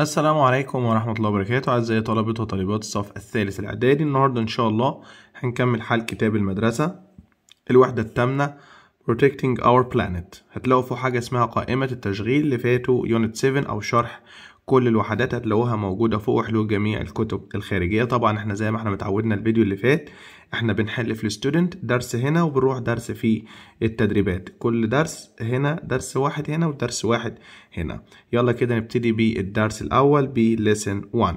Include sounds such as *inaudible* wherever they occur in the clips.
السلام عليكم ورحمة الله وبركاته أعزائي طلبة وطالبات الصف الثالث الإعدادي النهاردة إن شاء الله هنكمل حل كتاب المدرسة الوحدة الثامنة Protecting Our Planet هتلاقوا فوق حاجة اسمها قائمة التشغيل اللي فاتوا يونت 7 أو شرح كل الوحدات هتلاقوها موجودة فوق حلول جميع الكتب الخارجية طبعا احنا زي ما احنا متعودنا الفيديو اللي فات احنا بنحل في الستودنت درس هنا وبنروح درس في التدريبات كل درس هنا درس واحد هنا ودرس واحد هنا يلا كده نبتدي بالدرس الأول بليسن 1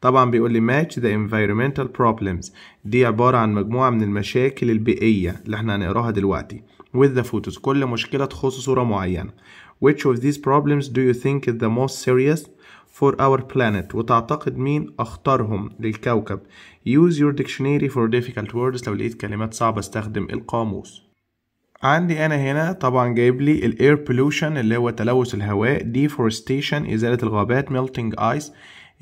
طبعا بيقول لي match the environmental problems دي عبارة عن مجموعة من المشاكل البيئية اللي احنا هنقراها دلوقتي with the photos كل مشكلة تخص صورة معينة Which of these problems do you think is the most serious for our planet وتعتقد مين أخطرهم للكوكب Use your dictionary for difficult words لو لقيت كلمات صعبة استخدم القاموس عندي أنا هنا طبعا جايب لي ال air pollution اللي هو تلوث الهواء deforestation إزالة الغابات melting ice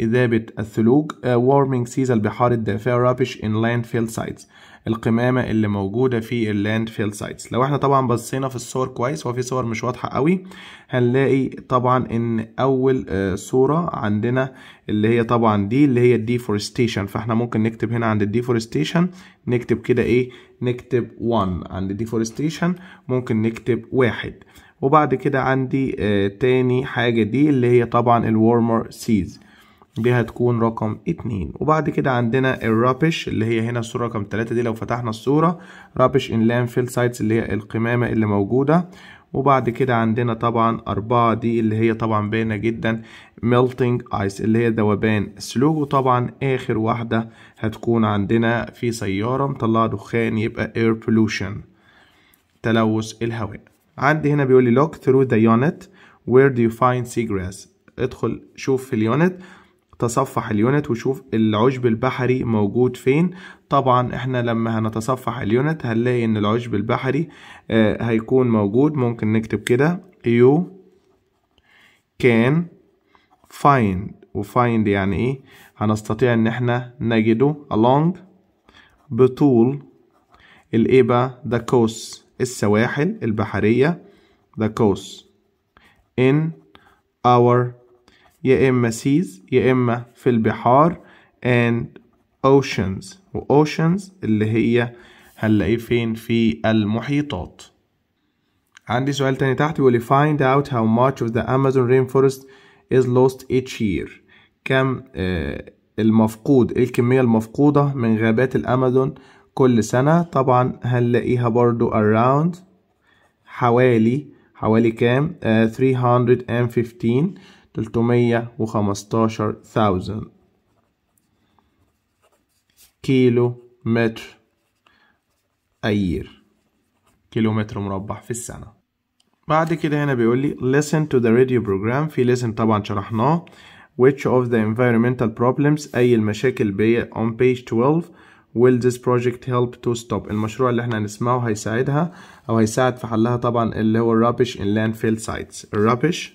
إذابة الثلوج uh, warming seas البحار الدافئة rubbish in landfill sites القمامه اللي موجوده في اللاند فيل سايتس لو احنا طبعا بصينا في الصور كويس وفي صور مش واضحه قوي هنلاقي طبعا ان اول آه، صوره عندنا اللي هي طبعا دي اللي هي الديفورستيشن فاحنا ممكن نكتب هنا عند الديفورستيشن نكتب كده ايه نكتب 1 عند الديفورستيشن ممكن نكتب واحد وبعد كده عندي آه تاني حاجة دي اللي هي طبعا الورمر سيز دي هتكون رقم اتنين وبعد كده عندنا الرابش اللي هي هنا الصورة رقم تلاتة دي لو فتحنا الصورة رابش ان لانفيل سايتس اللي هي القمامة اللي موجودة وبعد كده عندنا طبعا أربعة دي اللي هي طبعا باينة جدا ميلتنج ايس اللي هي ذوبان سلوج وطبعا آخر واحدة هتكون عندنا في سيارة مطلعة دخان يبقى اير بولوشن تلوث الهواء عندي هنا بيقول لي لوك ثرو ذا unit وير دو يو find seagrass ادخل شوف في اليونت تصفح اليونت وشوف العشب البحري موجود فين طبعا احنا لما هنتصفح اليونت هنلاقي ان العشب البحري آه، هيكون موجود ممكن نكتب كده يو كان find وفايند يعني ايه هنستطيع ان احنا نجده along بطول الايه بقى the coast السواحل البحرية the coast in our يا إما seas يا إما في البحار and oceans و oceans اللي هي هنلاقيه فين في المحيطات عندي سؤال تاني تحت بيقول find out how much of the Amazon rainforest is lost each year كم آه، المفقود إيه الكمية المفقودة من غابات الأمازون كل سنة طبعا هنلاقيها برضو around حوالي حوالي كام 315 آه، تلتمية وخمستاشر كيلو متر أير كيلو متر مربع في السنة بعد كده هنا بيقول لي listen to the radio program في listen طبعا شرحناه which of the environmental problems أي المشاكل بي on page 12 will this project help to stop المشروع اللي احنا هنسمعه هيساعدها او هيساعد في حلها طبعا اللي هو rubbish in landfill sites rubbish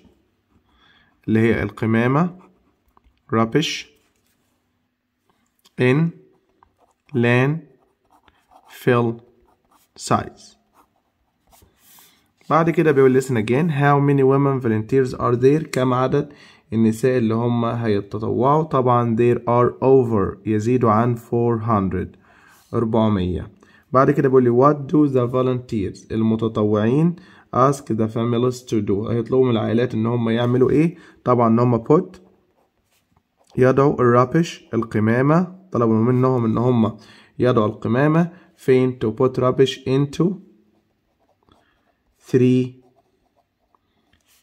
اللي هي القمامة rubbish in land fill size بعد كده بيقول listen again how many women volunteers are there كم عدد النساء اللي هم هيتطوعوا طبعا there are over يزيدوا عن 400 400 بعد كده بيقول لي what do the volunteers المتطوعين ask the families to do هيطلبوا من العائلات ان هم يعملوا ايه طبعا هم بوت يضعوا الرابش القمامة طلبوا منهم ان هم يضعوا القمامة فين to put rubbish into three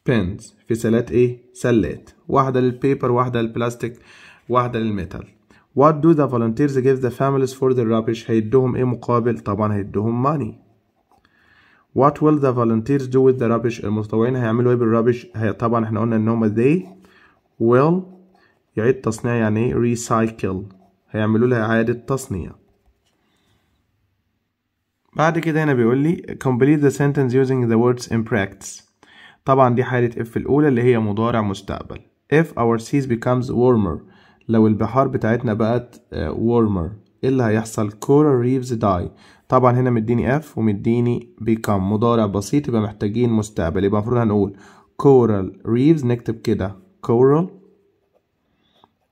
pins في سلات ايه سلات واحدة للبيبر واحدة للبلاستيك واحدة للميتال What do the volunteers give the families for the rubbish هيدوهم ايه مقابل طبعا هيدوهم money What will the volunteers do with the rubbish المتطوعين هيعملوا ايه بالرابش هي طبعا احنا قلنا ان هما they will يعيد تصنيع يعني ايه recycle هيعملوا لها اعادة تصنيع بعد كده هنا بيقول لي complete the sentence using the words in practice طبعا دي حالة if الأولى اللي هي مضارع مستقبل if our seas becomes warmer لو البحار بتاعتنا بقت آه، warmer ايه اللي هيحصل coral reefs die طبعا هنا مديني اف ومديني بيكام مضارع بسيط يبقى محتاجين مستقبل يبقى المفروض هنقول كورال ريفز نكتب كده كورال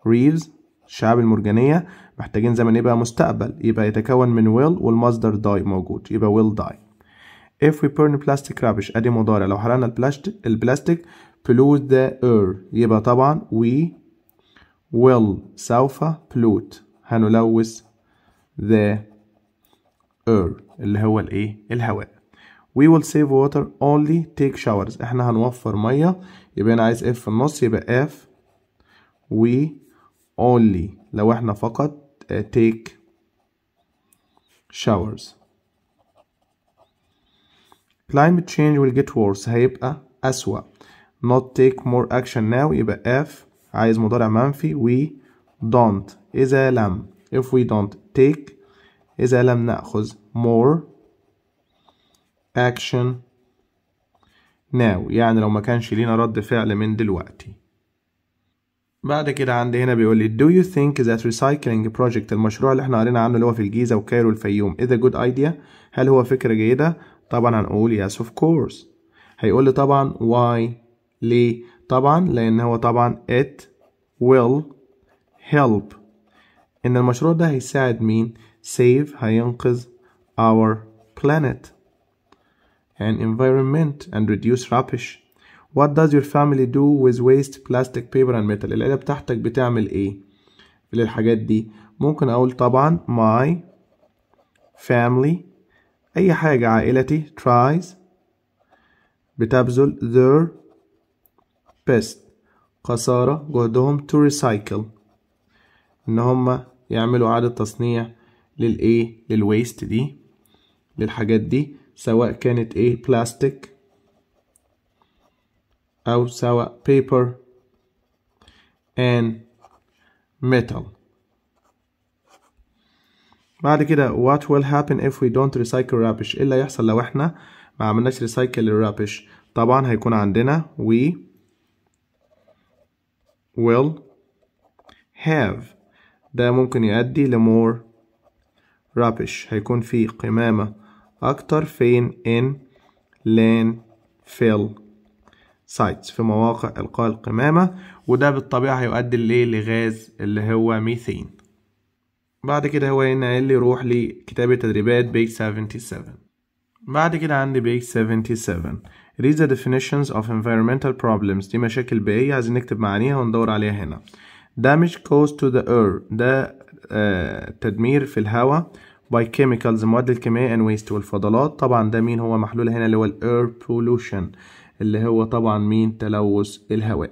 ريفز الشعاب المرجانية محتاجين زمن يبقى مستقبل يبقى يتكون من ويل والمصدر داي موجود يبقى ويل داي if we burn plastic rubbish ادي مضارع لو حرقنا البلاستيك البلاستيك pollute the air يبقى طبعا we will سوف pollute هنلوث the air اللي هو الايه الهواء we will save water only take showers احنا هنوفر ميه يبقى انا عايز f النص يبقى f we only لو احنا فقط take showers climate change will get worse هيبقى أسوأ not take more action now يبقى if عايز مضارع منفي we don't إذا لم if we don't take إذا لم نأخذ more action now يعني لو ما كانش لينا رد فعل من دلوقتي بعد كده عندي هنا بيقول لي do you think that recycling project المشروع اللي احنا قرينا عنه اللي هو في الجيزة وكايرو الفيوم is a good idea هل هو فكرة جيدة؟ طبعا هنقول yes of course هيقول لي طبعا why ليه؟ طبعا لأن هو طبعا it will help إن المشروع ده هيساعد مين؟ save هينقذ our planet and environment and reduce rubbish What does your family do with waste plastic paper and metal العيلة بتاعتك بتعمل ايه في الحاجات دي ممكن اقول طبعا my family اي حاجة عائلتي tries بتبذل their best قصارى جهدهم to recycle ان هم يعملوا إعادة تصنيع للايه للويست دي للحاجات دي سواء كانت ايه بلاستيك او سواء بيبر and metal بعد كده what will happen if we don't recycle rubbish ايه اللي هيحصل لو احنا ما عملناش recycle للرابش طبعا هيكون عندنا we will have ده ممكن يؤدي لمور رابش هيكون في قمامة أكتر فين in landfill sites في مواقع إلقاء القمامة وده بالطبيعة هيؤدي ليه لغاز اللي هو ميثين بعد كده هو هنا قال لي روح لكتاب التدريبات بيج 77 بعد كده عندي بيج 77 read the definitions of environmental problems دي مشاكل بيئية عايزين نكتب معانيها وندور عليها هنا damage caused to the air ده آه، تدمير في الهواء by chemicals المواد الكيميائية and waste والفضلات طبعا ده مين هو محلول هنا اللي هو air pollution اللي هو طبعا مين تلوث الهواء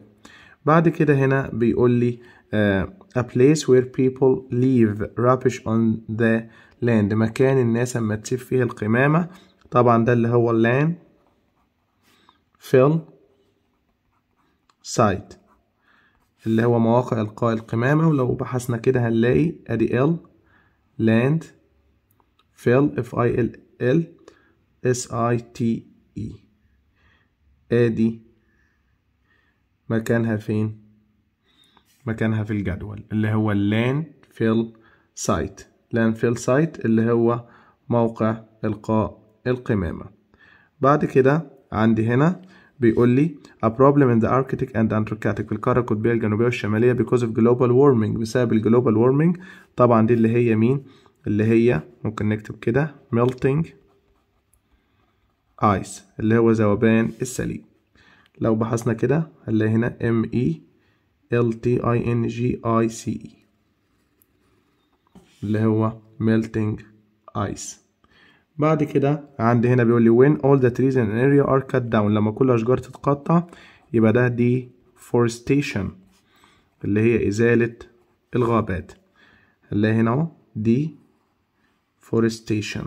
بعد كده هنا بيقول لي uh, a place where people leave rubbish on the land مكان الناس اما تسيب فيه القمامة طبعا ده اللي هو land fill site اللي هو مواقع إلقاء القمامة ولو بحثنا كده هنلاقي أدي ال land fill f i l l s i t e أدي مكانها فين مكانها في الجدول اللي هو land fill site land fill site اللي هو موقع إلقاء القمامة بعد كده عندي هنا بيقول لي a problem in the Arctic and Antarctic في القارة القطبية الجنوبية والشمالية because of global warming بسبب الجلوبال warming طبعا دي اللي هي مين اللي هي ممكن نكتب كده melting ice اللي هو ذوبان الثلج لو بحثنا كده هنلاقي هنا M E L T I N G I C E اللي هو melting ice بعد كده عندي هنا بيقول لي when all the trees in an area are cut down لما كل الأشجار تتقطع يبقى ده دي forestation اللي هي إزالة الغابات اللي هنا اهو دي forestation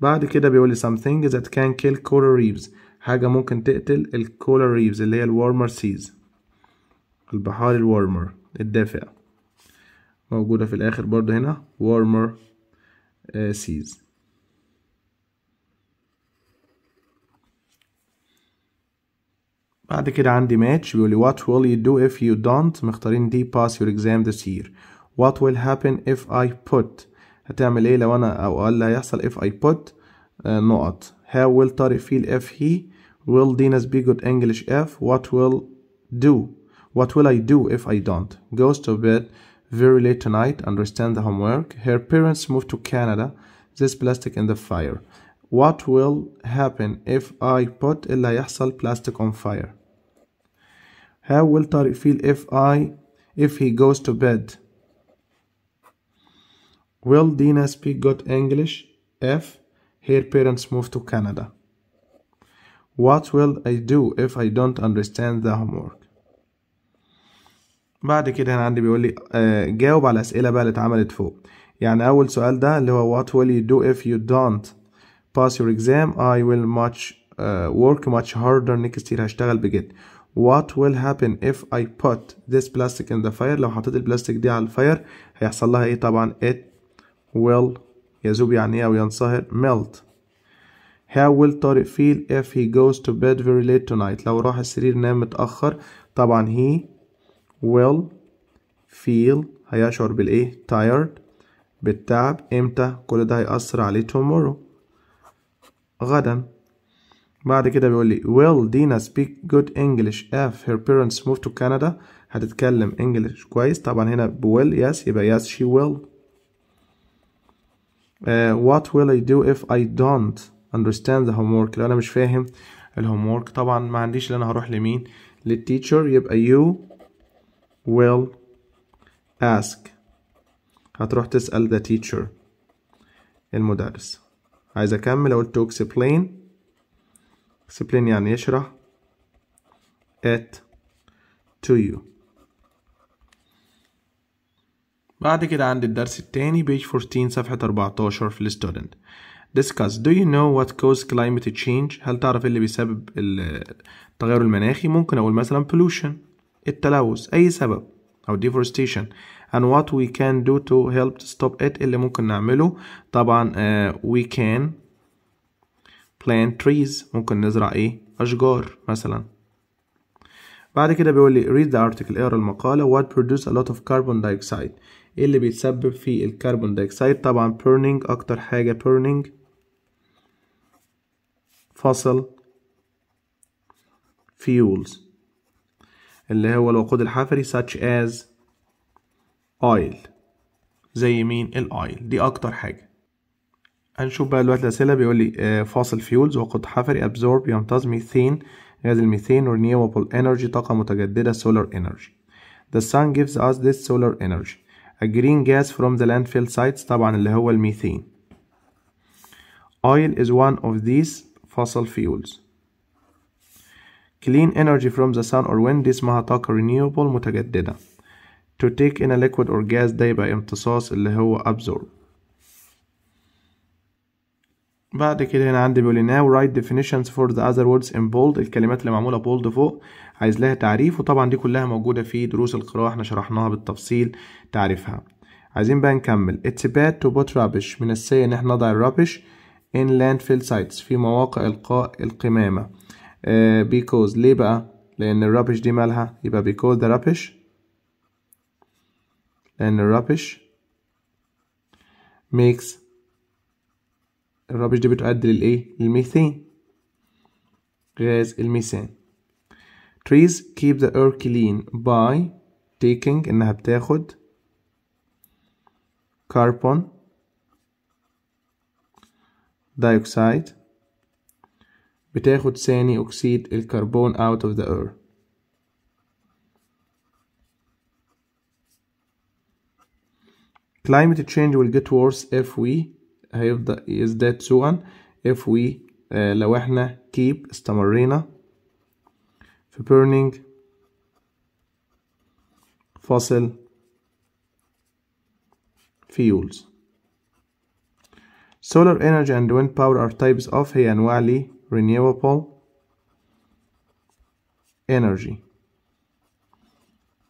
بعد كده بيقول لي something that can kill coral reefs حاجة ممكن تقتل الكولر ريفز اللي هي الورمر سيز البحار الورمر الدافئة موجودة في الآخر برضو هنا warmer seas بعد كده عندي match بيقولي what will you do if you don't مختارين دي pass your exam this year what will happen if I put هتعمل ايه لو انا او قال اللي هيحصل if I put نقط how will طارق feel if he will Dina speak good English if what will do what will I do if I don't goes to bed very late tonight, understand the homework. Her parents moved to Canada. This plastic in the fire. What will happen if I put اللي هيحصل plastic on fire? How will Tariq feel if I if he goes to bed? Will Dina speak good English if her parents move to Canada? What will I do if I don't understand the homework? بعد كده هنا عندي بيقول لي آه، جاوب على الأسئلة بقى اللي اتعملت فوق يعني أول سؤال ده اللي هو what will you do if you don't pass your exam I will much uh, work much harder next year هشتغل بجد what will happen if I put this plastic in the fire لو حطيت البلاستيك دي على الفاير هيحصل لها ايه طبعا it will يذوب يعني ايه او ينصهر melt how will طارق feel if he goes to bed very late tonight لو راح السرير نام متأخر طبعا he will feel هيشعر بالإيه tired بالتعب إمتى كل ده هيأثر عليه tomorrow غدا بعد كده بيقول لي will Dina speak good English if her parents move to Canada هتتكلم English كويس طبعا هنا will yes يبقى yes she will uh, what will I do if I don't understand the homework لو أنا مش فاهم الهومورك طبعا ما عنديش اللي أنا هروح لمين للتيتشر يبقى you will ask هتروح تسأل the teacher المدرس عايز أكمل أقول to explain explain يعني يشرح it to you بعد كده عندي الدرس التاني page 14 صفحة 14 في student discuss do you know what causes climate change هل تعرف إيه اللي بيسبب التغير المناخي ممكن أقول مثلا pollution التلوث أي سبب أو deforestation and what we can do to help to stop it اللي ممكن نعمله طبعا uh, we can plant trees ممكن نزرع إيه أشجار مثلا بعد كده بيقول لي read the article اقرا المقالة what produce a lot of carbon dioxide ايه اللي بيتسبب في الكربون دايوكسيد طبعا burning اكتر حاجة burning fossil fuels اللي هو الوقود الحفري such as oil زي مين الاويل دي اكتر حاجه هنشوف بقى دلوقتي الاسئله بيقول لي فاصل آه، فيولز وقود حفري absorb يمتاز ميثين غاز الميثين renewable energy طاقه متجدده solar energy the sun gives us this solar energy a green gas from the landfill sites طبعا اللي هو الميثين oil is one of these fossil fuels clean energy from the sun or wind دي اسمها طاقة renewable متجددة to take in a liquid or gas ده يبقى امتصاص اللي هو absorb بعد كده هنا عندي بيقول now write definitions for the other words in bold الكلمات اللي معمولة bold فوق عايز لها تعريف وطبعا دي كلها موجودة في دروس القراءة احنا شرحناها بالتفصيل تعريفها عايزين بقى نكمل it's bad to put rubbish من السيء ان احنا نضع الرابش in landfill sites في مواقع القاء القمامة because ليه بقى لان ال rubbish دي مالها يبقى because the rubbish لان rubbish makes rubbish دي بتؤدي للايه للميثين غاز الميثان trees keep the air clean by taking انها بتاخد carbon dioxide بتاخد ثاني أكسيد الكربون out of the air climate change will get worse if we هيفضل يزداد سوءا if we uh, لو احنا keep استمرينا في burning fossil fuels solar energy and wind power are types of هي أنواع ليه renewable energy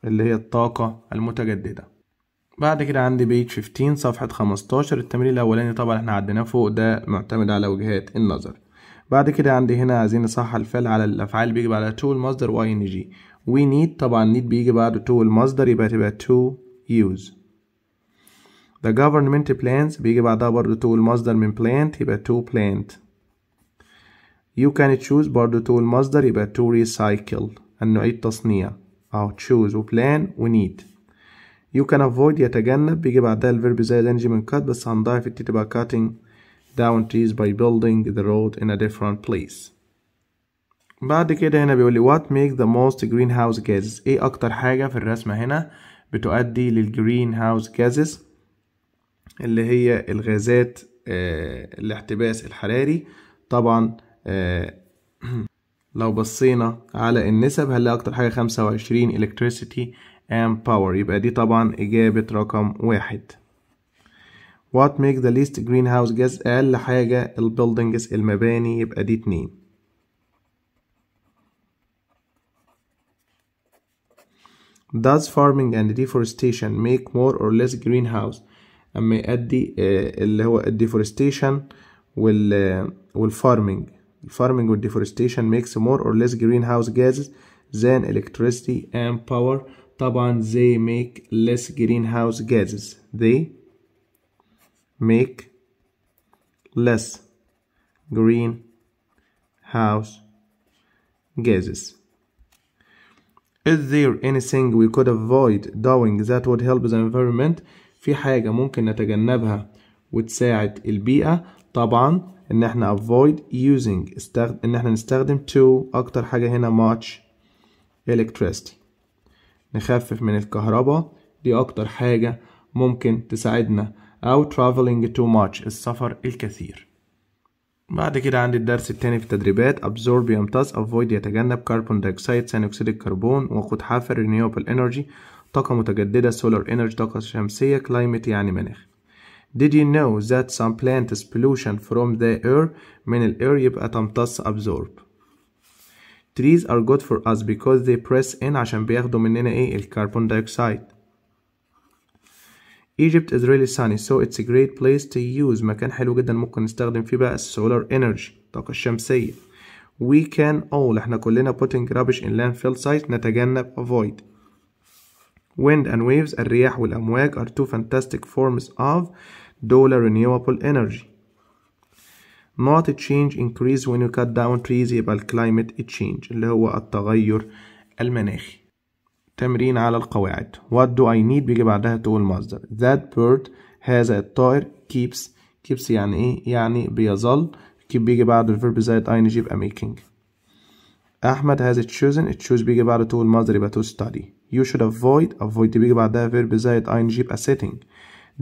اللي هي الطاقة المتجددة بعد كده عندي بيج 15 صفحة 15 التمرين الأولاني طبعا احنا عديناه فوق ده معتمد على وجهات النظر بعد كده عندي هنا عايزين نصحح الفعل على الأفعال بيجي بعد تو المصدر واي ان جي we need طبعا need بيجي بعد تو المصدر يبقى تبقى to use the government plans بيجي بعدها برضه تو المصدر من plant يبقى to plant You can choose برضو تقول مصدر يبقى to recycle أن نعيد تصنيع أو choose و plan و need You can avoid يتجنب بيجي بعدها الفيرب زي الانجي من cut بس هنضيف التي تبقى cutting down trees by building the road in a different place بعد كده هنا بيقول لي what make the most greenhouse gases ايه اكتر حاجة في الرسمة هنا بتؤدي للجرينهاوس gases اللي هي الغازات آه، الاحتباس الحراري طبعا آه، *clears throat* لو بصينا على النسب هنلاقي أكتر حاجة خمسة وعشرين electricity and power يبقى دي طبعا إجابة رقم واحد what makes the least greenhouse gas أقل حاجة ال buildings المباني يبقى دي اتنين does farming and deforestation make more or less greenhouse أما يؤدي آه، اللي هو الديفورستيشن وال آه، والفارمنج farming with deforestation makes more or less greenhouse gases than electricity and power طبعا they make less greenhouse gases they make less greenhouse gases is there anything we could avoid doing that would help the environment في حاجة ممكن نتجنبها وتساعد البيئة طبعا ان احنا avoid using استغ... ان احنا نستخدم to اكتر حاجة هنا much electricity نخفف من الكهرباء دي اكتر حاجة ممكن تساعدنا او traveling too much السفر الكثير بعد كده عندي الدرس التاني في التدريبات absorb يمتص avoid يتجنب كربون dioxide ثاني اكسيد الكربون وقود حافر renewable energy طاقة متجددة solar energy طاقة شمسية climate يعني مناخ Did you know that some plants pollution from the air من الأير يبقى تمتص absorb Trees are good for us because they press in عشان بياخدوا مننا ايه الكربون دايوكسيد Egypt is really sunny so it's a great place to use مكان حلو جدا ممكن نستخدم فيه بقى solar energy طاقة الشمسية We can all احنا كلنا putting rubbish in landfill sites نتجنب avoid Wind and waves الرياح والأمواج are two fantastic forms of dollar renewable energy not change increase when you cut down trees يبقى ال climate change اللي هو التغير المناخي تمرين على القواعد what do I need بيجي بعدها تقول مصدر that bird هذا الطائر keeps keeps يعني ايه يعني بيظل keep بيجي بعد verb زائد I need يبقى making أحمد has chosen choose بيجي بعد تقول مصدر يبقى to study you should avoid avoid بيجي بعدها verb زائد I need يبقى setting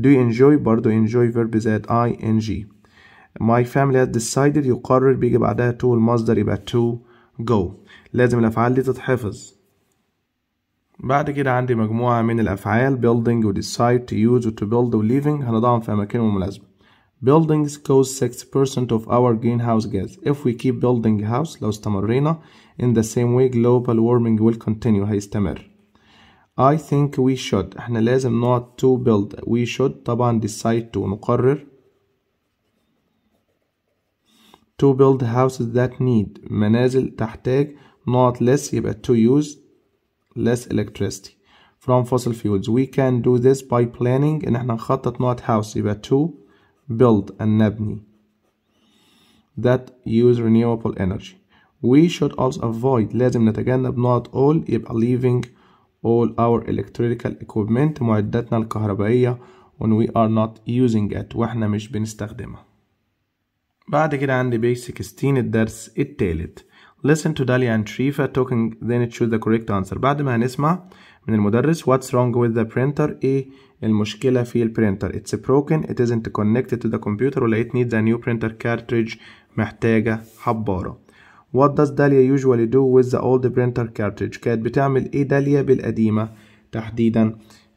do you enjoy برضو enjoy verb زائد ing my family has decided يقرر بيجي بعدها to المصدر يبقى to go لازم الأفعال دي تتحفظ بعد كده عندي مجموعة من الأفعال building و decide to use و to build و leaving هنضعهم في أماكنهم المناسبة buildings cause 6% of our greenhouse gas if we keep building house لو استمرينا in the same way global warming will continue هيستمر I think we should احنا لازم not to build we should طبعا decide to نقرر to build houses that need منازل تحتاج not less يبقى to use less electricity from fossil fuels we can do this by planning ان احنا نخطط not house يبقى to build أن نبني that use renewable energy we should also avoid لازم نتجنب not all يبقى leaving all our electrical equipment معداتنا الكهربائية when we are not using it واحنا مش بنستخدمها بعد كده عندي page 16 الدرس التالت listen to Dalia and Shrifa talking then choose the correct answer بعد ما هنسمع من المدرس what's wrong with the printer ايه المشكلة في البرينتر it's broken it isn't connected to the computer ولا it needs a new printer cartridge محتاجة حبارة What does Dahlia usually do with the old printer cartridge كانت بتعمل ايه داليا بالقديمة تحديدا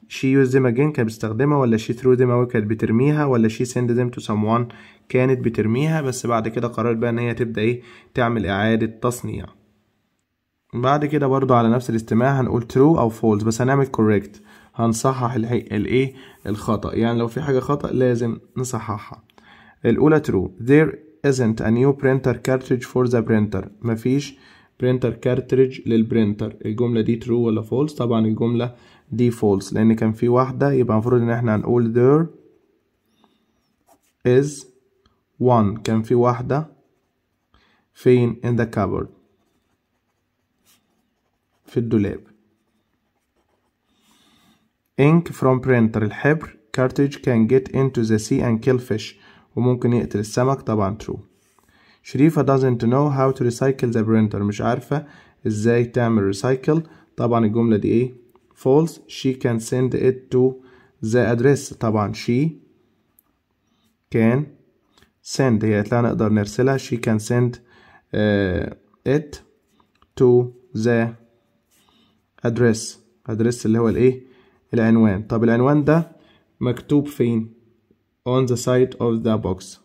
she used them again كانت بتستخدمها ولا she threw them away كانت بترميها ولا she sent them to someone كانت بترميها بس بعد كده قررت بقى ان هي تبدأ ايه تعمل اعادة تصنيع بعد كده برضو على نفس الاستماع هنقول true او false بس هنعمل correct هنصحح الايه إيه؟ الخطأ يعني لو في حاجة خطأ لازم نصححها الأولى true there isn't a new printer cartridge for the printer مفيش printer cartridge للبرينتر الجملة دي true ولا false طبعا الجملة دي false لأن كان في واحدة يبقى المفروض إن احنا هنقول there is one كان في واحدة فين in the cupboard في الدولاب ink from printer الحبر cartridge can get into the sea and kill fish وممكن يقتل السمك طبعا true شريفة doesn't know how to recycle the printer مش عارفة ازاي تعمل recycle طبعا الجملة دي ايه false she can send it to the address طبعا she can send هي قالت نقدر نرسلها she can send uh, it to the address address اللي هو الايه العنوان طب العنوان ده مكتوب فين on the side of the box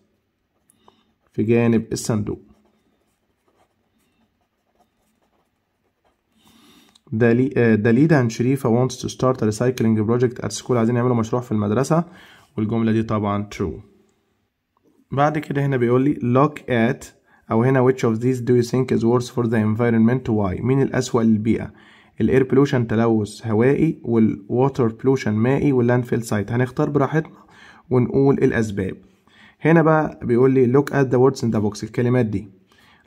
في جانب الصندوق دليدا اند شريفة wants to start a recycling project at school عايزين يعملوا مشروع في المدرسة والجملة دي طبعا true بعد كده هنا بيقول لي look at أو هنا which of these do you think is worse for the environment why مين الأسوأ للبيئة الاير pollution تلوث هوائي water pollution مائي landfill سايت هنختار براحتنا ونقول الأسباب هنا بقى بيقول لي look at the words in the box الكلمات دي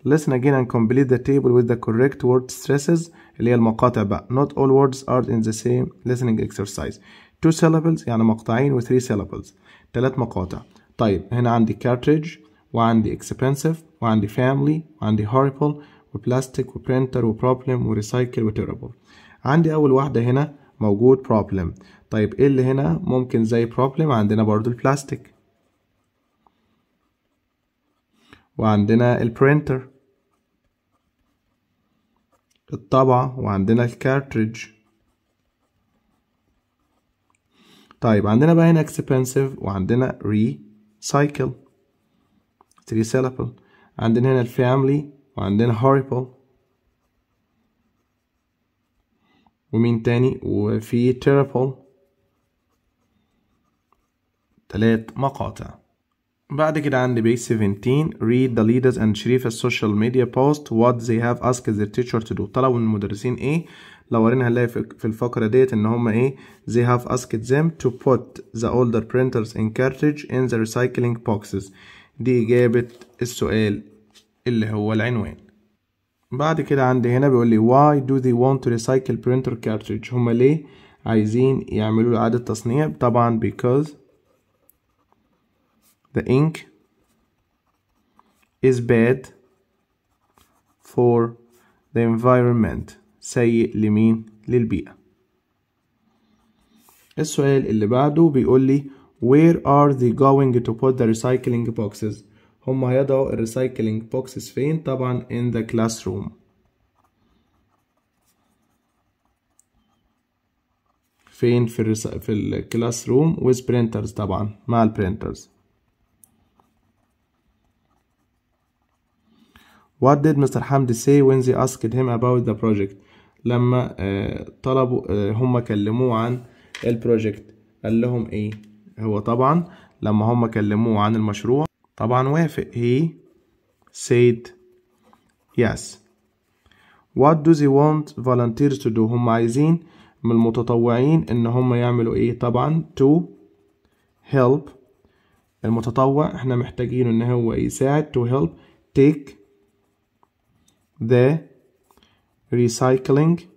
listen again and complete the table with the correct word stresses اللي هي المقاطع بقى not all words are in the same listening exercise two syllables يعني مقطعين و three syllables تلات مقاطع طيب هنا عندي cartridge وعندي expensive وعندي family وعندي horrible وبلاستيك وبرينتر وبروبلم وريسايكل وتيربل عندي أول واحدة هنا موجود problem طيب ايه اللي هنا ممكن زي بروبلم عندنا برضو البلاستيك وعندنا البرينتر الطبعة وعندنا الكارتريج طيب عندنا بقى هنا expensive وعندنا recycle 3 عندنا هنا الفاملي وعندنا horrible ومين تاني وفي terrible تلات مقاطع بعد كده عندي بيج 17 read the leaders and شريف السوشيال ميديا post what they have asked their teacher to do طلبوا من المدرسين ايه لو ورينا هنلاقي في الفقرة ديت ان هما ايه they have asked them to put the older printers in cartridge in the recycling boxes دي اجابة السؤال اللي هو العنوان بعد كده عندي هنا بيقول لي why do they want to recycle printer cartridge هما ليه عايزين يعملوا إعادة تصنيع طبعا because The ink is bad for the environment سيء لمين للبيئة السؤال اللي بعده بيقول لي where are they going to put the recycling boxes هم هيضعوا الريسايكلينج بوكسز فين طبعا in the classroom فين في الرس... في الكلاس روم with printers طبعا مع البرينترز What did Mr. Hamdi say when they asked him about the project لما آه، طلبوا آه، هم كلموه عن البروجكت قال لهم ايه هو طبعا لما هم كلموه عن المشروع طبعا وافق he said yes what do they want volunteers to do هم عايزين من المتطوعين ان هم يعملوا ايه طبعا to help المتطوع احنا محتاجينه ان هو يساعد to help take the recycling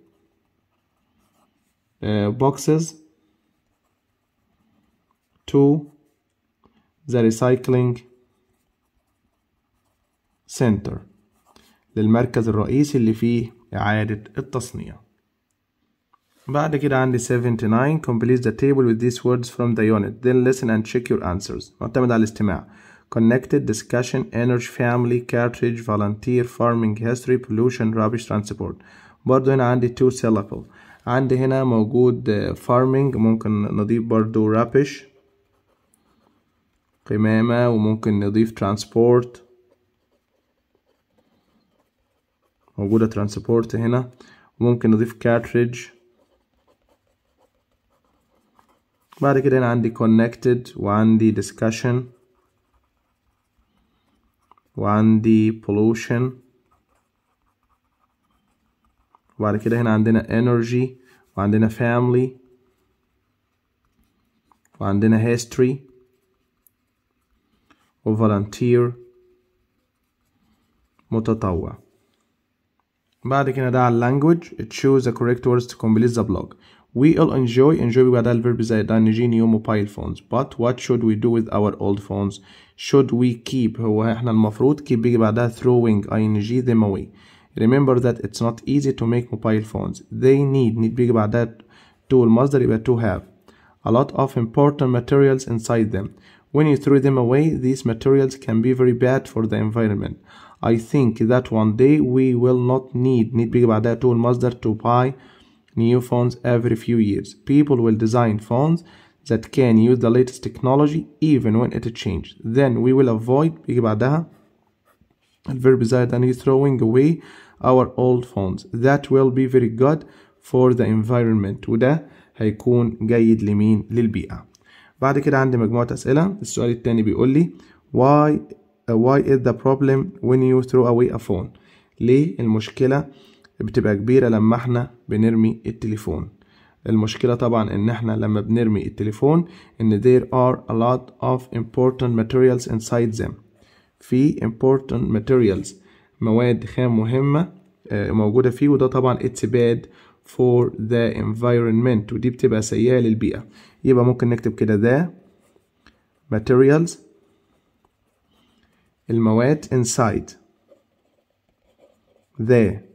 uh, boxes to the recycling center للمركز الرئيسي اللي فيه إعادة التصنيع بعد كده عندي 79 complete the table with these words from the unit then listen and check your answers معتمد على الاستماع connected discussion energy family cartridge volunteer farming history pollution rubbish transport برضو هنا عندي two syllable عندي هنا موجود farming ممكن نضيف برضو rubbish قمامة وممكن نضيف transport موجودة transport هنا وممكن نضيف cartridge بعد كده هنا عندي connected وعندي discussion وعندي pollution وبعد كده هنا عندنا energy وعندنا family وعندنا history وvolunteer متطوع بعد كده ده على language choose the correct words to complete the blog We'll enjoy enjoy بعد الفيرب زائدان يجيني mobile phones but what should we do with our old phones should we keep هو uh, احنا المفروض keep بيجي بعدها throwing ing them away remember that it's not easy to make mobile phones they need need بيجي بعدها to المصدر يبقى to have a lot of important materials inside them when you throw them away these materials can be very bad for the environment I think that one day we will not need need بيجي بعدها to المصدر to buy new phones every few years. People will design phones that can use the latest technology even when it changes. Then we will avoid بيجي بعدها الverb زائد يعني throwing away our old phones. That will be very good for the environment هيكون جيد لمين؟ للبيئة. بعد كده عندي مجموعة أسئلة السؤال التاني بيقول لي why uh, why is the problem when you throw away a phone؟ ليه المشكلة بتبقى كبيرة لما احنا بنرمي التليفون المشكلة طبعا ان احنا لما بنرمي التليفون ان there are a lot of important materials inside them في important materials مواد خام مهمة آه، موجودة فيه وده طبعا it's bad for the environment ودي بتبقى سيئة للبيئة يبقى ممكن نكتب كده the materials المواد inside the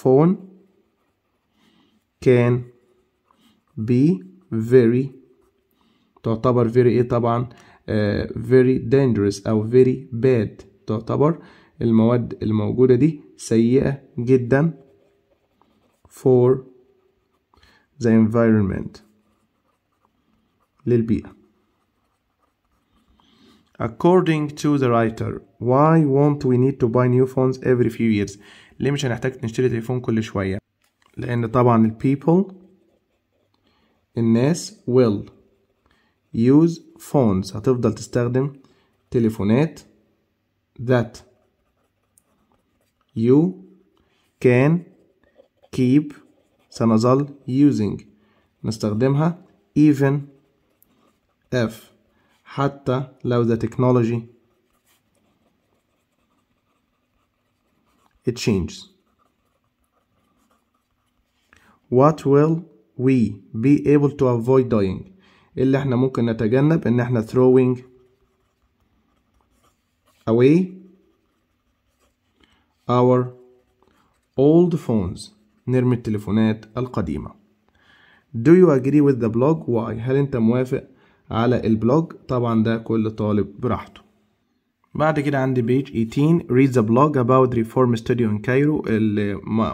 phone can be very تعتبر very ايه طبعا uh, very dangerous او very bad تعتبر المواد الموجودة دي سيئة جدا for the environment للبيئة According to the writer, why won't we need to buy new phones every few years? ليه مش هنحتاج نشتري تليفون كل شوية لأن طبعا البيبل الناس will use phones هتفضل تستخدم تليفونات that you can keep سنظل using نستخدمها even if حتى لو the technology it changes. What will we be able to avoid dying اللي احنا ممكن نتجنب ان احنا throwing away our old phones نرمي التليفونات القديمة Do you agree with the blog? Why? هل انت موافق على البلوج؟ طبعا ده كل طالب براحته بعد كده عندي بيج 18 read the blog about reform studio in Cairo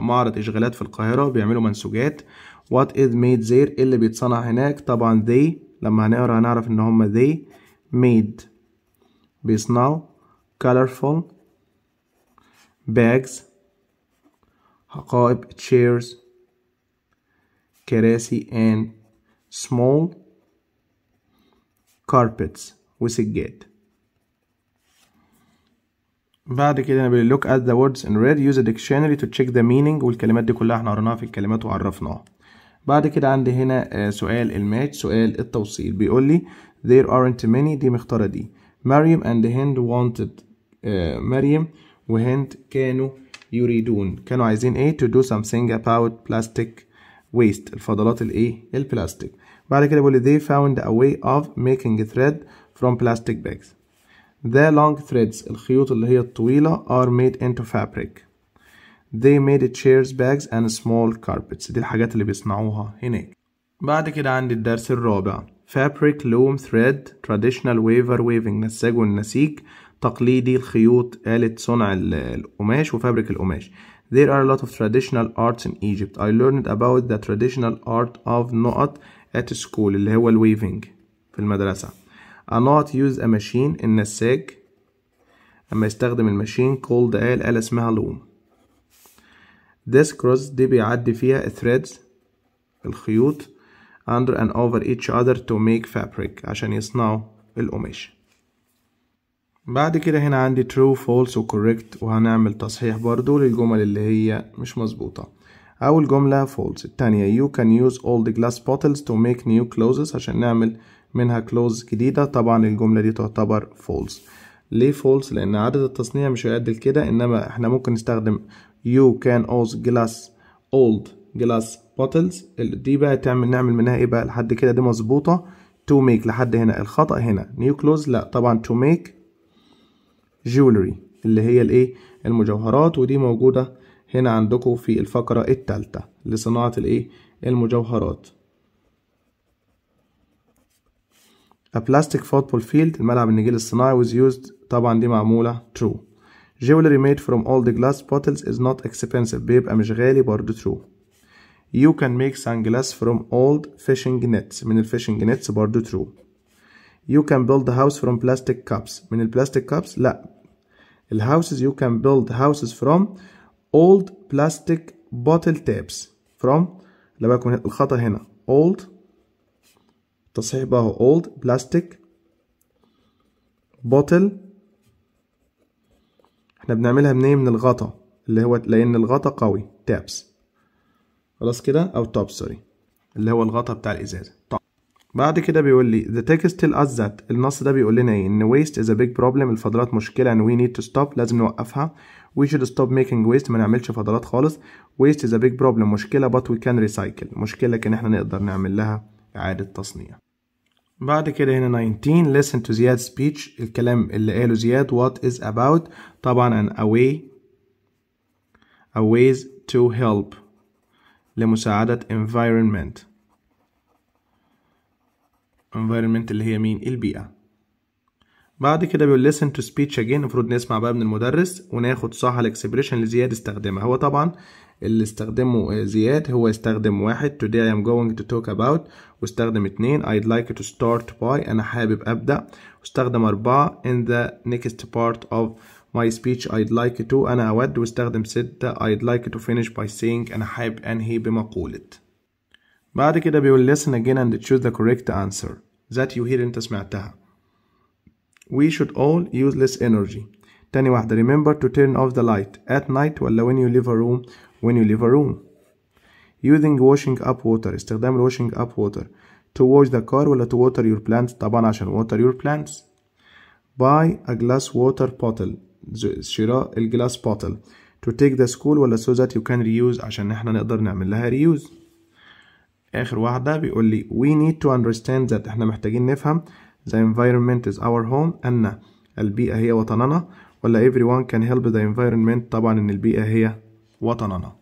معرض إشغالات في القاهرة بيعملوا منسوجات what is made there إيه اللي بيتصنع هناك طبعا they لما هنقرا هنعرف إن هما they made بيصنعوا colorful bags حقائب chairs كراسي and small carpets وسجاد بعد كده انا بيقول look at the words in red use a dictionary to check the meaning والكلمات دي كلها احنا قريناها في الكلمات وعرفناها بعد كده عندي هنا سؤال الماتش سؤال التوصيل بيقول لي there aren't many دي مختارة دي مريم and هند wanted uh, مريم وهند كانوا يريدون كانوا عايزين ايه to do something about plastic waste الفضلات الايه البلاستيك بعد كده بيقول لي they found a way of making thread from plastic bags The long threads الخيوط اللي هي الطويلة are made into fabric They made chairs bags and small carpets دي الحاجات اللي بيصنعوها هناك بعد كده عندي الدرس الرابع fabric loom thread traditional weaver weaving نساج والنسيج تقليدي الخيوط آلة صنع القماش وفابريك القماش There are a lot of traditional arts in Egypt. I learned about the traditional art of نقط at school اللي هو الويفنج في المدرسة not use a machine النساج أما يستخدم الماشين called آلة اسمها لوم this cross دي بيعدي فيها threads الخيوط under and over each other to make fabric عشان يصنعوا القماش بعد كده هنا عندي true false و correct وهنعمل تصحيح برضو للجمل اللي هي مش مظبوطة أول جملة false التانية you can use old glass bottles to make new clothes عشان نعمل منها كلوز جديدة طبعا الجملة دي تعتبر فولس ليه فولس لأن عدد التصنيع مش هيعدل كده إنما إحنا ممكن نستخدم you can اوز glass old glass bottles دي بقى تعمل نعمل منها إيه بقى لحد كده دي مظبوطة to make لحد هنا الخطأ هنا new كلوز لأ طبعا to make jewelry اللي هي الإيه المجوهرات ودي موجودة هنا عندكم في الفقرة التالتة لصناعة الإيه المجوهرات A plastic football field الملعب النجيل الصناعي was used طبعا دي معمولة true Jewelry made from old glass bottles is not expensive بيبقى مش غالي برضه true You can make sunglasses from old fishing nets من fishing nets برضه true You can build a house from plastic cups من البلاستيك cups لا houses you can build houses from old plastic bottle tabs. from لا بالكم الخطأ هنا old التصحيح بقى هو old بلاستيك بوتل احنا بنعملها من ايه من الغطا اللي هو لان الغطا قوي تابس خلاص كده او توب سوري اللي هو الغطا بتاع الازازه طب. بعد كده بيقول لي the text tell us that النص ده بيقول لنا ايه ان waste is a big problem الفضلات مشكله and we need to stop لازم نوقفها we should stop making waste ما نعملش فضلات خالص waste is a big problem مشكله but we can recycle مشكله كان احنا نقدر نعمل لها اعاده تصنيع بعد كده هنا 19 listen to زياد speech الكلام اللي قاله زياد what is about طبعا an away way a ways to help لمساعدة environment environment اللي هي مين البيئة بعد كده بيقول listen to speech again المفروض نسمع بقى من المدرس وناخد صح الاكسبريشن اللي زياد استخدمها هو طبعا اللي استخدمه زياد هو استخدم واحد today I'm going to talk about واستخدم اتنين I'd like to start by أنا حابب أبدأ واستخدم أربعة in the next part of my speech I'd like to أنا أود واستخدم ستة I'd like to finish by saying أنا حابب أنهي بمقولة بعد كده بيقول listen again and choose the correct answer that you hear أنت سمعتها We should all use less energy تاني واحدة remember to turn off the light at night ولا when you leave a room when you leave a room using washing up water استخدام ال washing up water to wash the car ولا to water your plants طبعا عشان water your plants buy a glass water bottle شراء الجلاس bottle to take the school ولا so that you can reuse عشان احنا نقدر نعمل لها reuse آخر واحدة بيقول لي we need to understand that احنا محتاجين نفهم the environment is our home أن البيئة هي وطننا ولا everyone can help the environment طبعا إن البيئة هي وطننا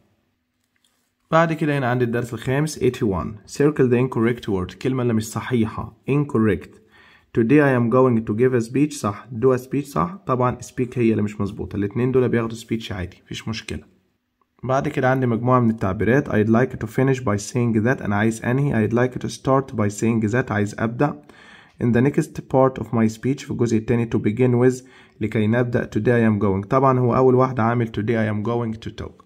بعد كده هنا عندي الدرس الخامس 81 circle the incorrect word كلمة اللي مش صحيحة incorrect today I am going to give a speech صح do a speech صح طبعا speak هي اللي مش مظبوطة الاتنين دول بياخدوا speech عادي مفيش مشكلة بعد كده عندي مجموعة من التعبيرات I'd like to finish by saying that أنا عايز أنهي I'd like to start by saying that عايز أبدأ In the next part of my speech في الجزء التاني to begin with لكي نبدأ today I am going طبعا هو أول واحدة عامل today I am going to talk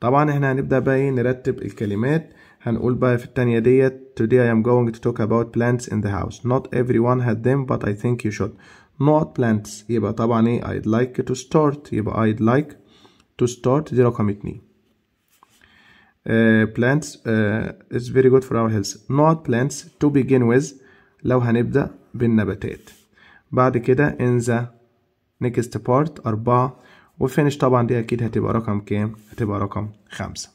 طبعا احنا هنبدأ بقى ايه نرتب الكلمات هنقول بقى في التانية ديت today I am going to talk about plants in the house not everyone had them but I think you should not plants يبقى طبعا ايه I'd like to start يبقى I'd like to start دي رقم اتنين uh, plants uh, is very good for our health not plants to begin with لو هنبدأ بالنباتات بعد كده in the next part أربعة والفينش طبعا دي اكيد هتبقى رقم كام هتبقى رقم خمسة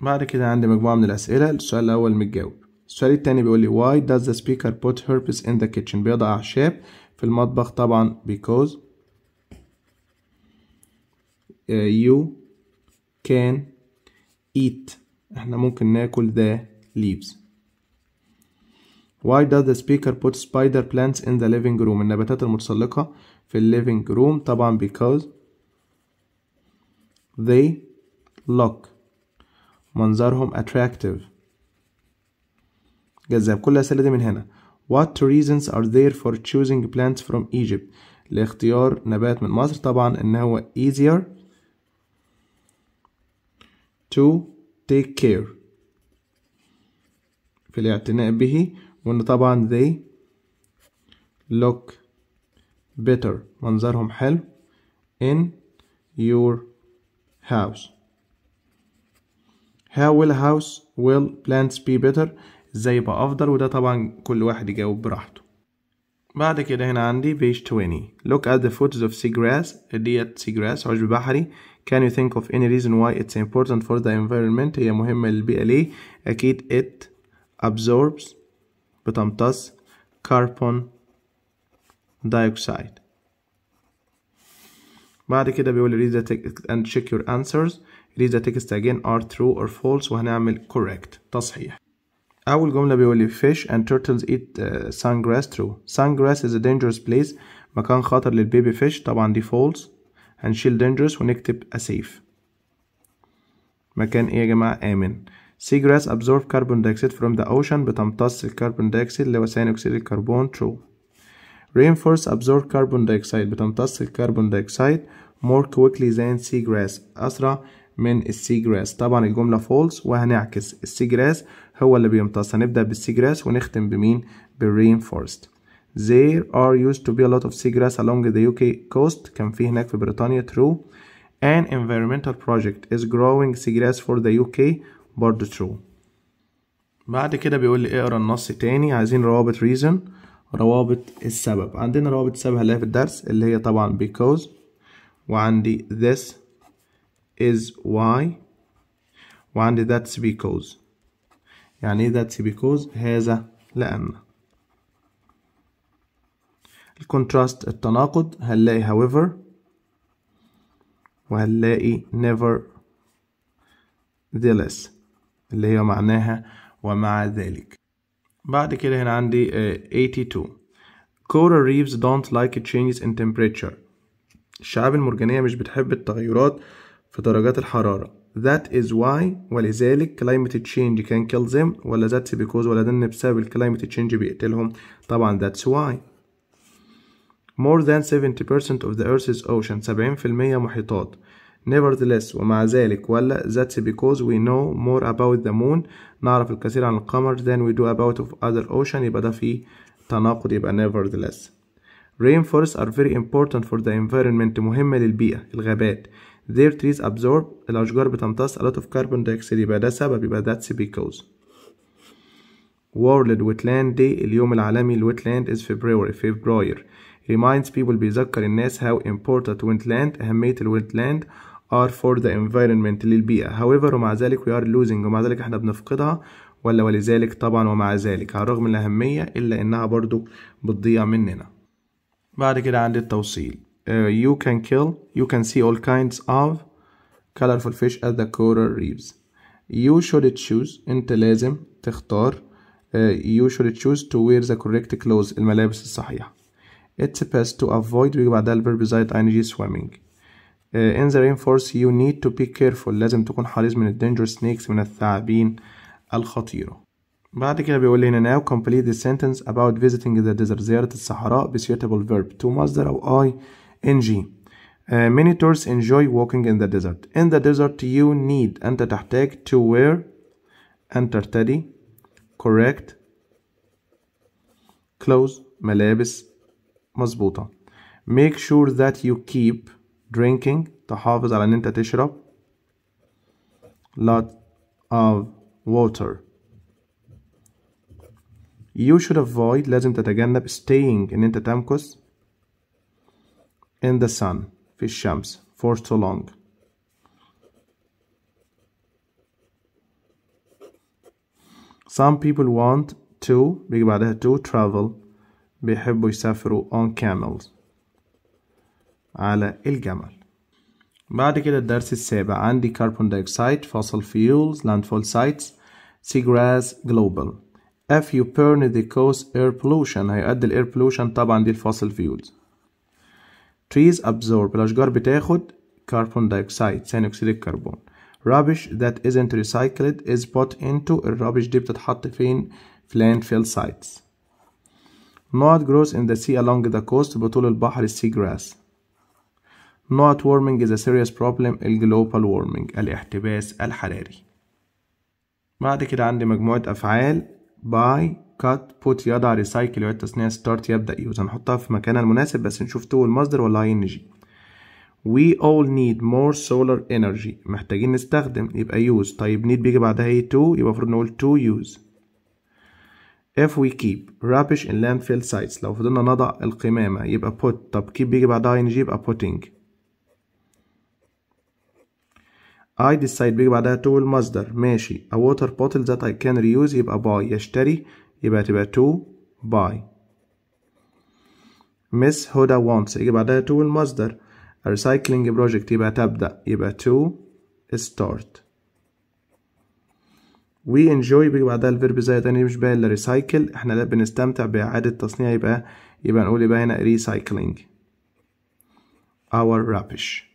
بعد كده عندي مجموعة من الأسئلة السؤال الأول متجاوب السؤال التاني بيقول لي why does the speaker put herpes in the kitchen بيضع أعشاب في المطبخ طبعا because you can eat احنا ممكن ناكل the leaves why does the speaker put spider plants in the living room النباتات المتسلقة في living روم طبعا because they look منظرهم attractive جذاب كل الأسئلة دي من هنا What reasons are there for choosing plants from Egypt لاختيار نبات من مصر طبعا إن هو easier to take care في الاعتناء به وإن طبعا they look better منظرهم حلو in your house how will house will plants be better ازاي يبقى افضل وده طبعا كل واحد يجاوب براحته بعد كده هنا عندي page 20 look at the photos of seagrass ديت seagrass عشب بحري can you think of any reason why it's important for the environment هي مهمة للبيئة ليه أكيد it absorbs بتمتص carbon dioxide بعد كده بيقول read the text and check your answers read the text again are true or false وهنعمل correct تصحيح أول جملة بيقول لي fish and turtles eat uh, sungrass true grass is a dangerous place مكان خطر للبيبي fish طبعا دي false هنشيل dangerous ونكتب a safe مكان إيه يا جماعة آمن seagrass absorb carbon dioxide from the ocean بتمتص الكربون carbon اللي هو ثاني أكسيد الكربون true rainforests absorb carbon dioxide بتمتص الكربون دايكسايد more quickly than sea grass أسرع من جراس طبعا الجملة فولس وهنعكس جراس هو اللي بيمتص هنبدأ جراس ونختم بمين بالرينفورست there are used to be a lot of sea grass along the UK coast كان في هناك في بريطانيا true an environmental project is growing sea grass for the UK برضه true بعد كده بيقول لي اقرا النص تاني عايزين روابط reason روابط السبب عندنا روابط السبب هنلاقيها في الدرس اللي هي طبعا because وعندي this is why وعندي that's because يعني ايه that's because هذا لأن الكونتراست التناقض هنلاقي however وهنلاقي never the less اللي هي معناها ومع ذلك بعد كده هنا عندي uh, 82 coral reefs don't like changes in temperature الشعاب المرجانية مش بتحب التغيرات في درجات الحرارة that is why ولذلك climate change can kill them ولا that's because ولا ده بسبب climate change بيقتلهم طبعا that's why more than 70% of the earth's ocean 70% محيطات nevertheless ومع ذلك ولا that's because we know more about the moon نعرف الكثير عن القمر than we do about of other ocean يبقى ده فيه تناقض يبقى nevertheless rainforests are very important for the environment مهمة للبيئة الغابات their trees absorb الأشجار بتمتص a lot of carbon dioxide يبقى ده سبب يبقى that's because World Wetland Day اليوم العالمي الويتلاند is February فبراير reminds people بيذكر الناس how important wetland أهمية الويتلاند are for the environment للبيئة however ومع ذلك we are losing ومع ذلك احنا بنفقدها ولا ولذلك طبعا ومع ذلك على الرغم من الأهمية إلا إنها برضو بتضيع مننا بعد كده عند التوصيل uh, you can kill you can see all kinds of colorful fish at the coral reefs you should choose انت لازم تختار uh, you should choose to wear the correct clothes الملابس الصحيحة it's best to avoid ويجي بعدها الverb beside ing swimming Uh, in the rainforest you need to be careful لازم تكون حريص من الدينجر سنيكس من الثعابين الخطيرة بعد كده بيقول لي هنا now complete the sentence about visiting the desert زيارة الصحراء ب suitable verb to مصدر أو I Uh, many tourists enjoy walking in the desert. In the desert you need أنت تحتاج to wear أن ترتدي correct clothes ملابس مظبوطة make sure that you keep drinking تحافظ على ان انت تشرب lot of water you should avoid لازم تتجنب staying ان انت تمكث in the sun في الشمس for too long some people want to بيجي بعدها to travel بيحبوا يسافروا on camels على الجمل بعد كده الدرس السابع عندي كربون دايوكسيد لاند fuels landfall sites جراس global if you burn they cause air pollution هيؤدي الاير pollution طبعا دي الفossil fuels trees absorb الاشجار بتاخد كربون دايوكسيد ثاني اكسيد الكربون rubbish that isn't recycled is put into rubbish دي بتتحط فين في landfill sites mud grows in the sea along the coast بطول البحر السي grass Not warming is a serious problem Global warming الاحتباس الحراري بعد كده عندي مجموعة أفعال buy cut put يضع recycle يعيد تصنيع start يبدأ يوز هنحطها في مكانها المناسب بس نشوف تو المصدر ولا ing We all need more solar energy محتاجين نستخدم يبقى use طيب need بيجي بعدها ايه to يبقى المفروض نقول to use If we keep rubbish in landfill sites لو فضلنا نضع القمامة يبقى put طب keep بيجي بعدها ing إيه يبقى putting I decide بيجي بعدها to المصدر ماشي a water bottle that I can reuse يبقى buy يشتري يبقى تبقى to buy Miss Huda wants يجي بعدها to المصدر a recycling project يبقى تبدأ يبقى to start we enjoy بيجي بعدها الفيرب زي تاني مش باين الا recycle احنا لا بنستمتع بإعادة تصنيع يبقى يبقى نقول يبقى هنا recycling our rubbish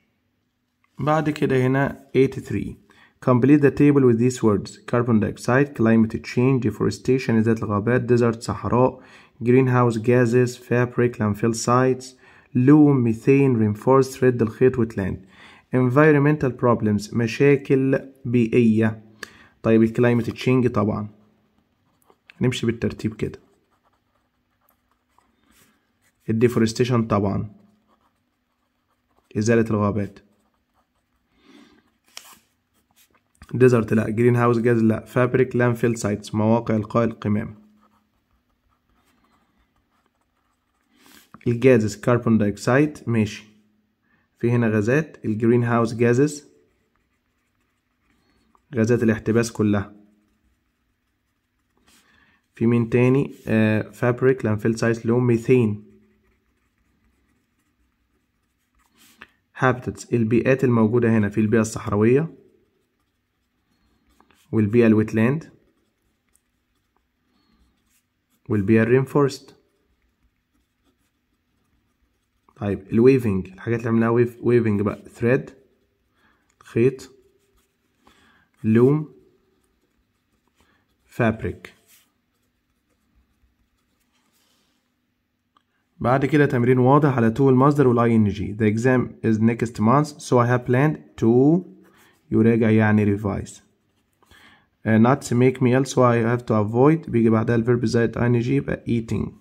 بعد كده هنا 83 complete the table with these words carbon dioxide climate change deforestation إزالة الغابات desert صحراء greenhouse gases fabric landfill sites loom methane reinforced red الخيط wetland environmental problems مشاكل بيئية طيب climate change طبعا نمشي بالترتيب كده الديفورستيشن طبعا إزالة الغابات ديزرت لا جرين هاوس جاز لا فابريك لانفيل سايتس مواقع القاء القمام الجازز كربون دايكسايد ماشي في هنا غازات الجرين هاوس جازز غازات الاحتباس كلها في مين تاني آه فابريك لانفيل سايتس لو ميثين هابتتس البيئات الموجودة هنا في البيئة الصحراوية will be a wetland will be a rainforest طيب الويفنج الحاجات اللي عملناها ويف ويفنج بقى ثريد خيط لوم فابريك بعد كده تمرين واضح على تو المصدر والاي ان جي the exam is next month so I have planned to يراجع يعني revise uh, not make me so I have to avoid Big بعدها الفيرب زائد ing يبقى eating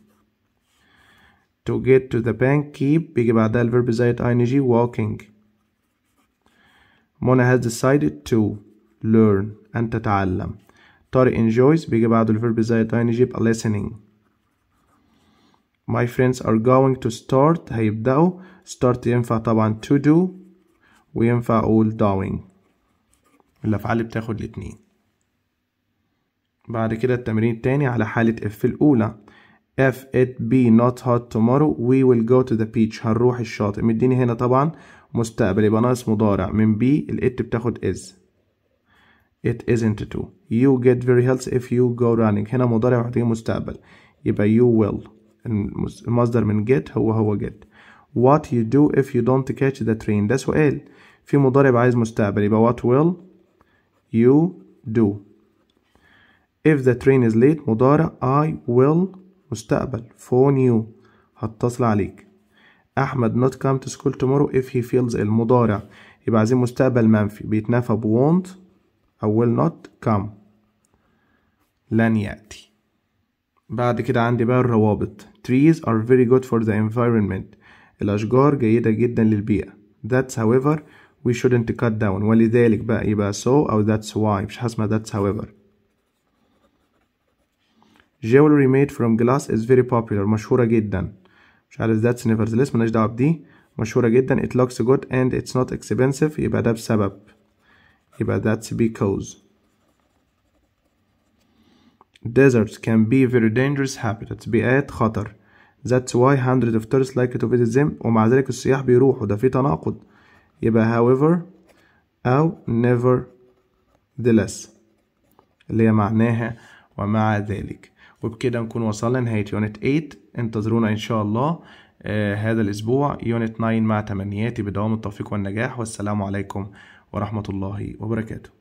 to get to the bank keep big بعدها الفيرب زائد ing walking Mona has decided to learn أن تتعلم Tori enjoys big بعده الفيرب زائد ing يبقى listening My friends are going to start هيبدأوا start ينفع طبعا to do وينفع أقول doing الأفعال بتاخد الاتنين بعد كده التمرين التاني على حالة F الأولى If it be not hot tomorrow we will go to the beach هنروح الشاطئ مديني هنا طبعا مستقبل يبقى ناقص مضارع من be الات بتاخد is it isn't too you get very healthy if you go running هنا مضارع محتاجين مستقبل يبقى you will المصدر من get هو هو get what you do if you don't catch the train ده سؤال في مضارع عايز مستقبل يبقى what will you do if the train is late مضارع I will مستقبل phone you هتصل عليك أحمد not come to school tomorrow if he feels ill مضارع يبقى عايزين مستقبل منفي بيتنافى ب won't أو will not come لن يأتي بعد كده عندي بقى الروابط trees are very good for the environment الأشجار جيدة جدا للبيئة that's however we shouldn't cut down ولذلك بقى يبقى so أو that's why مش هسمع that's however jewelry made from glass is very popular مشهورة جدا مش عارف that's never nevertheless مالناش دعوة بدي مشهورة جدا it looks good and it's not expensive يبقى ده بسبب يبقى that's because deserts can be very dangerous habitats بيئات خطر that's why hundreds of tourists like to visit them ومع ذلك السياح بيروحوا ده في تناقض يبقى however أو never the less اللي هي معناها ومع ذلك وبكده نكون وصلنا لنهاية يونت 8 انتظرونا إن شاء الله آه، هذا الأسبوع يونت 9 مع تمنياتي بدوام التوفيق والنجاح والسلام عليكم ورحمة الله وبركاته